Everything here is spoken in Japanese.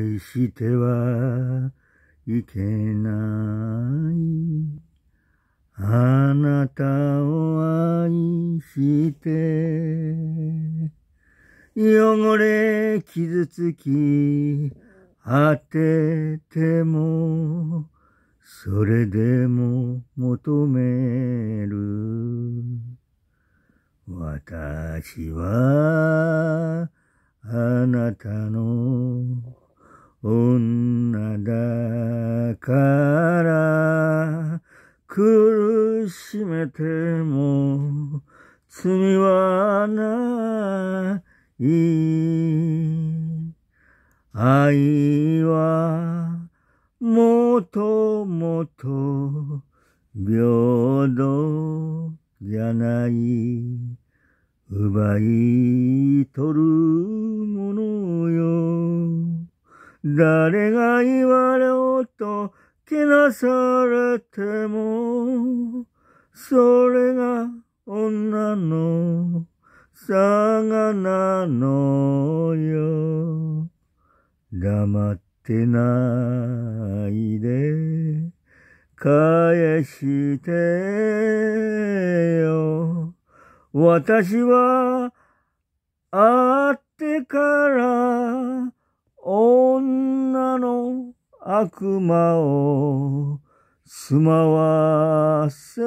愛してはいけない。あなたを愛して、汚れ傷つき、果てても、それでも求める。私は、あなたの女だから苦しめても罪はない愛はもともと平等じゃない奪い取る誰が言われようとけなされても、それが女のさがなのよ。黙ってないで、返してよ。私は悪魔を住まわせ